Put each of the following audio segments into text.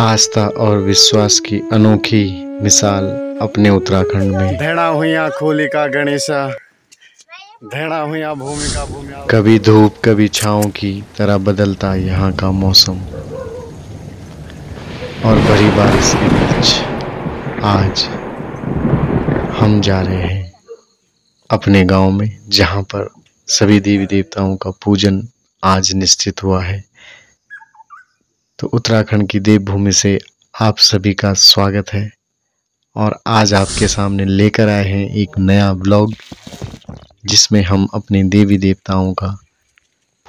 आस्था और विश्वास की अनोखी मिसाल अपने उत्तराखंड में भेड़ा हुई खोली का गणेशा भेड़ा हुई का भूमि कभी धूप कभी छाओ की तरह बदलता यहाँ का मौसम और बड़ी बारिश के बीच आज हम जा रहे हैं अपने गांव में जहाँ पर सभी देवी देवताओं का पूजन आज निश्चित हुआ है तो उत्तराखंड की देवभूमि से आप सभी का स्वागत है और आज आपके सामने लेकर आए हैं एक नया ब्लॉग जिसमें हम अपने देवी देवताओं का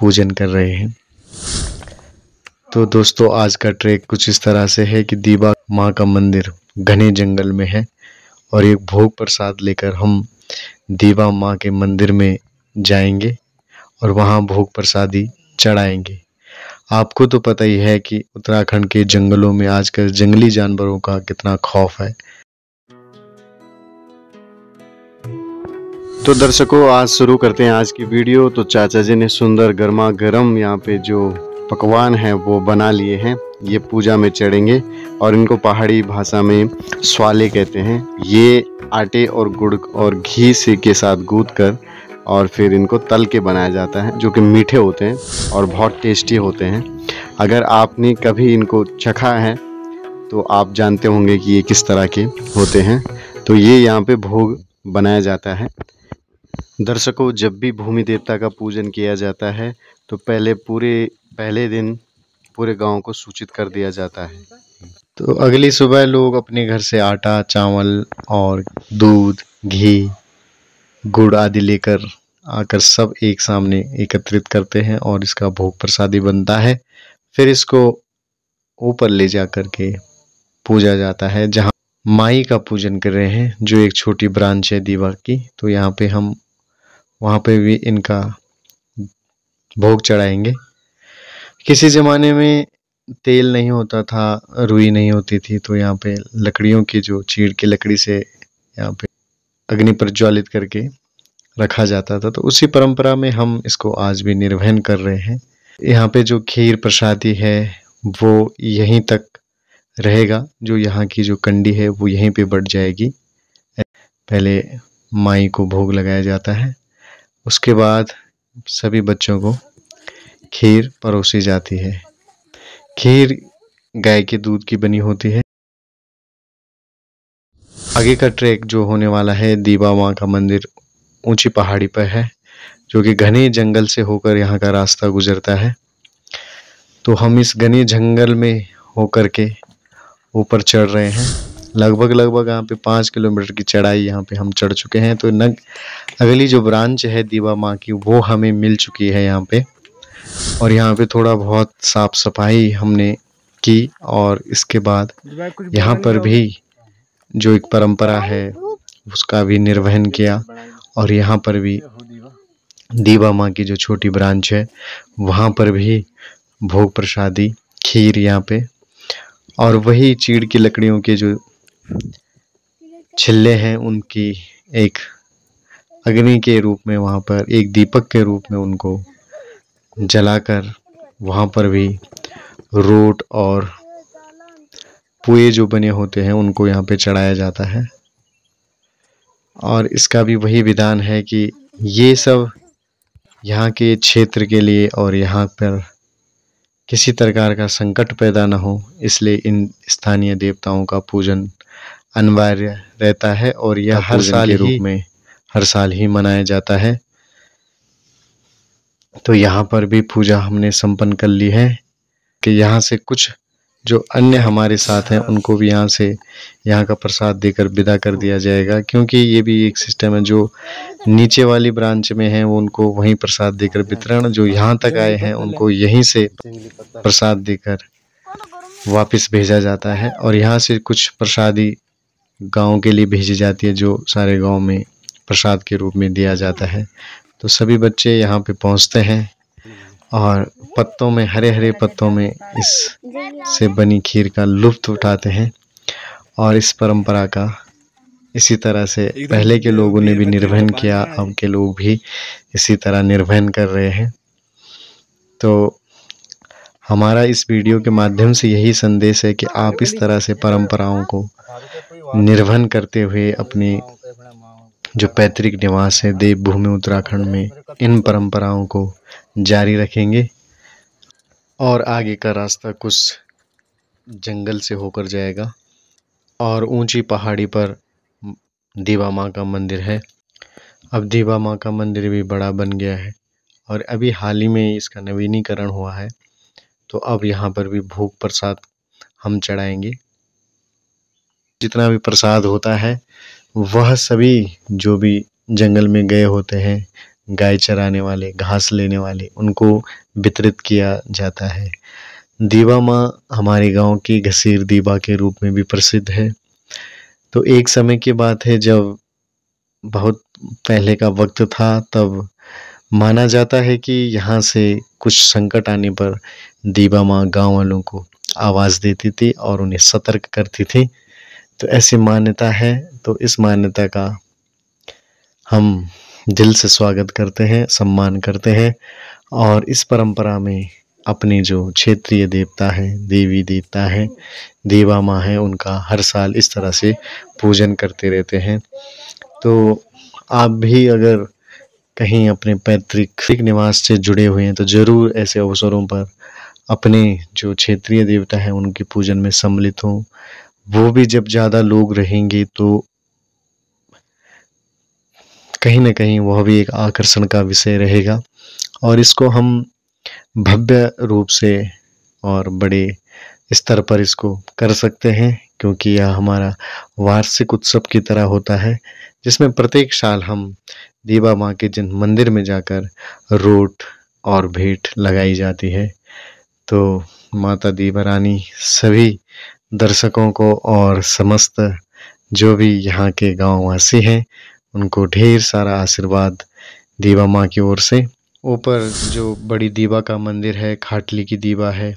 पूजन कर रहे हैं तो दोस्तों आज का ट्रैक कुछ इस तरह से है कि दीवा माँ का मंदिर घने जंगल में है और एक भोग प्रसाद लेकर हम देवा माँ के मंदिर में जाएंगे और वहाँ भोग प्रसादी चढ़ाएंगे आपको तो पता ही है कि उत्तराखंड के जंगलों में आजकल जंगली जानवरों का कितना खौफ है तो दर्शकों आज शुरू करते हैं आज की वीडियो तो चाचा जी ने सुंदर गर्मा गर्म यहाँ पे जो पकवान है वो बना लिए हैं ये पूजा में चढ़ेंगे और इनको पहाड़ी भाषा में स्वाले कहते हैं ये आटे और गुड़ और घी से के साथ गूद कर और फिर इनको तल के बनाया जाता है जो कि मीठे होते हैं और बहुत टेस्टी होते हैं अगर आपने कभी इनको चखा है तो आप जानते होंगे कि ये किस तरह के होते हैं तो ये यहाँ पे भोग बनाया जाता है दर्शकों जब भी भूमि देवता का पूजन किया जाता है तो पहले पूरे पहले दिन पूरे गांव को सूचित कर दिया जाता है तो अगली सुबह लोग अपने घर से आटा चावल और दूध घी गुड़ आदि लेकर आकर सब एक सामने एकत्रित करते हैं और इसका भोग प्रसादी बनता है फिर इसको ऊपर ले जा कर के पूजा जाता है जहाँ माई का पूजन कर रहे हैं जो एक छोटी ब्रांच है दीवा की तो यहाँ पे हम वहाँ पे भी इनका भोग चढ़ाएंगे किसी ज़माने में तेल नहीं होता था रुई नहीं होती थी तो यहाँ पे लकड़ियों की जो चीड़ की लकड़ी से यहाँ पे अग्नि प्रज्वलित करके रखा जाता था तो उसी परंपरा में हम इसको आज भी निर्वहन कर रहे हैं यहाँ पे जो खीर प्रसादी है वो यहीं तक रहेगा जो यहाँ की जो कंडी है वो यहीं पे बढ़ जाएगी पहले माई को भोग लगाया जाता है उसके बाद सभी बच्चों को खीर परोसी जाती है खीर गाय के दूध की बनी होती है आगे का ट्रैक जो होने वाला है दीबा माँ का मंदिर ऊंची पहाड़ी पर है जो कि घने जंगल से होकर यहाँ का रास्ता गुजरता है तो हम इस घने जंगल में होकर के ऊपर चढ़ रहे हैं लगभग लगभग यहाँ पे पाँच किलोमीटर की चढ़ाई यहाँ पे हम चढ़ चुके हैं तो नग अगली जो ब्रांच है दीवा माँ की वो हमें मिल चुकी है यहाँ पे और यहाँ पे थोड़ा बहुत साफ सफाई हमने की और इसके बाद यहाँ पर भी जो एक परंपरा है उसका भी निर्वहन किया और यहाँ पर भी दीवा माँ की जो छोटी ब्रांच है वहाँ पर भी भोग प्रसादी खीर यहाँ पे और वही चीड़ की लकड़ियों के जो छिल्ले हैं उनकी एक अग्नि के रूप में वहाँ पर एक दीपक के रूप में उनको जलाकर वहाँ पर भी रोट और पुए जो बने होते हैं उनको यहाँ पे चढ़ाया जाता है और इसका भी वही विधान है कि ये सब यहाँ के क्षेत्र के लिए और यहाँ पर किसी प्रकार का संकट पैदा न हो इसलिए इन स्थानीय देवताओं का पूजन अनिवार्य रहता है और यह हर साल के रूप में हर साल ही मनाया जाता है तो यहाँ पर भी पूजा हमने संपन्न कर ली है कि यहाँ से कुछ जो अन्य हमारे साथ हैं उनको भी यहाँ से यहाँ का प्रसाद देकर विदा कर दिया जाएगा क्योंकि ये भी एक सिस्टम है जो नीचे वाली ब्रांच में है उनको वहीं प्रसाद देकर वितरण जो यहाँ तक आए हैं उनको यहीं से प्रसाद देकर वापस भेजा जाता है और यहाँ से कुछ प्रसादी गाँव के लिए भेजी जाती है जो सारे गाँव में प्रसाद के रूप में दिया जाता है तो सभी बच्चे यहाँ पे पहुँचते हैं और पत्तों में हरे हरे पत्तों में इस से बनी खीर का लुफ्त उठाते हैं और इस परंपरा का इसी तरह से पहले के लोगों ने भी निर्वहन किया अब के लोग भी इसी तरह निर्वहन कर रहे हैं तो हमारा इस वीडियो के माध्यम से यही संदेश है कि आप इस तरह से परंपराओं को निर्वहन करते हुए अपने जो पैतृक निवास है देवभूमि उत्तराखंड में इन परंपराओं को जारी रखेंगे और आगे का रास्ता कुछ जंगल से होकर जाएगा और ऊंची पहाड़ी पर देवा माँ का मंदिर है अब देवा माँ का मंदिर भी बड़ा बन गया है और अभी हाल ही में इसका नवीनीकरण हुआ है तो अब यहाँ पर भी भोग प्रसाद हम चढ़ाएंगे जितना भी प्रसाद होता है वह सभी जो भी जंगल में गए होते हैं गाय चराने वाले घास लेने वाले उनको वितरित किया जाता है दीवा माँ हमारे गांव की घसीर दीवा के रूप में भी प्रसिद्ध है तो एक समय की बात है जब बहुत पहले का वक्त था तब माना जाता है कि यहाँ से कुछ संकट आने पर दीवा माँ गाँव वालों को आवाज़ देती थी और उन्हें सतर्क करती थी तो ऐसी मान्यता है तो इस मान्यता का हम दिल से स्वागत करते हैं सम्मान करते हैं और इस परंपरा में अपने जो क्षेत्रीय देवता हैं देवी देवता हैं देवा माँ हैं उनका हर साल इस तरह से पूजन करते रहते हैं तो आप भी अगर कहीं अपने पैतृक निवास से जुड़े हुए हैं तो ज़रूर ऐसे अवसरों पर अपने जो क्षेत्रीय देवता हैं उनके पूजन में सम्मिलित हों वो भी जब ज़्यादा लोग रहेंगे तो कहीं ना कहीं वह भी एक आकर्षण का विषय रहेगा और इसको हम भव्य रूप से और बड़े स्तर पर इसको कर सकते हैं क्योंकि यह हमारा वार्षिक उत्सव की तरह होता है जिसमें प्रत्येक साल हम देवा माँ के जिन मंदिर में जाकर रोट और भेंट लगाई जाती है तो माता देवा रानी सभी दर्शकों को और समस्त जो भी यहाँ के गाँववासी हैं उनको ढेर सारा आशीर्वाद देवा माँ की ओर से ऊपर जो बड़ी दीवा का मंदिर है खाटली की दीवा है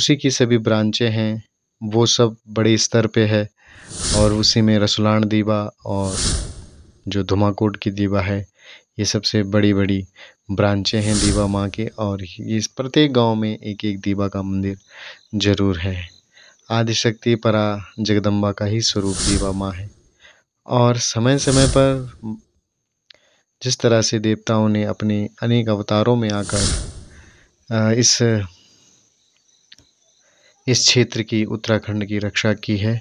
उसी की सभी ब्रांचें हैं वो सब बड़े स्तर पे है और उसी में रसुलान दीवा और जो धुमाकोट की दीवा है ये सबसे बड़ी बड़ी ब्रांचें हैं दीवा माँ के और इस प्रत्येक गांव में एक एक दीवा का मंदिर जरूर है आदिशक्ति परा जगदम्बा का ही स्वरूप दीवा माँ है और समय समय पर जिस तरह से देवताओं ने अपने अनेक अवतारों में आकर इस इस क्षेत्र की उत्तराखंड की रक्षा की है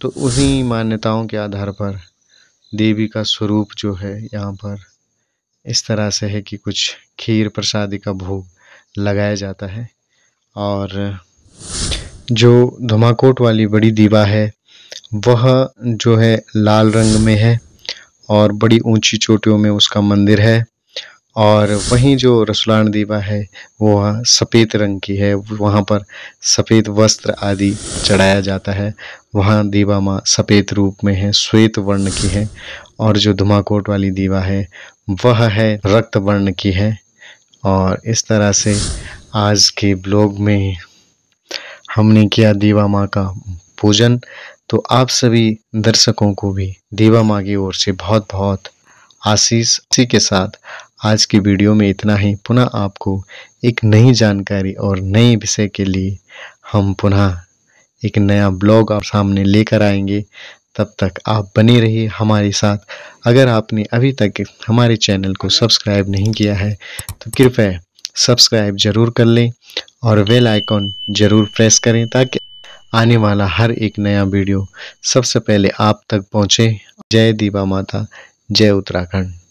तो उन्हीं मान्यताओं के आधार पर देवी का स्वरूप जो है यहाँ पर इस तरह से है कि कुछ खीर प्रसादी का भोग लगाया जाता है और जो धुमाकोट वाली बड़ी दीवा है वह जो है लाल रंग में है और बड़ी ऊंची चोटियों में उसका मंदिर है और वहीं जो रसुलान दीवा है वह सफ़ेद रंग की है वहाँ पर सफ़ेद वस्त्र आदि चढ़ाया जाता है वहाँ दीवा माँ सफ़ेद रूप में है श्वेत वर्ण की है और जो धुमाकोट वाली दीवा है वह है रक्त वर्ण की है और इस तरह से आज के ब्लॉग में हमने किया दीवा माँ का पूजन तो आप सभी दर्शकों को भी देवा माँ की ओर से बहुत बहुत आशीष इसी के साथ आज की वीडियो में इतना ही पुनः आपको एक नई जानकारी और नए विषय के लिए हम पुनः एक नया ब्लॉग आप सामने लेकर आएंगे तब तक आप बने रहिए हमारे साथ अगर आपने अभी तक हमारे चैनल को सब्सक्राइब नहीं किया है तो कृपया सब्सक्राइब जरूर कर लें और वेल आइकॉन जरूर प्रेस करें ताकि आने वाला हर एक नया वीडियो सबसे पहले आप तक पहुँचे जय दीवा माता जय उत्तराखंड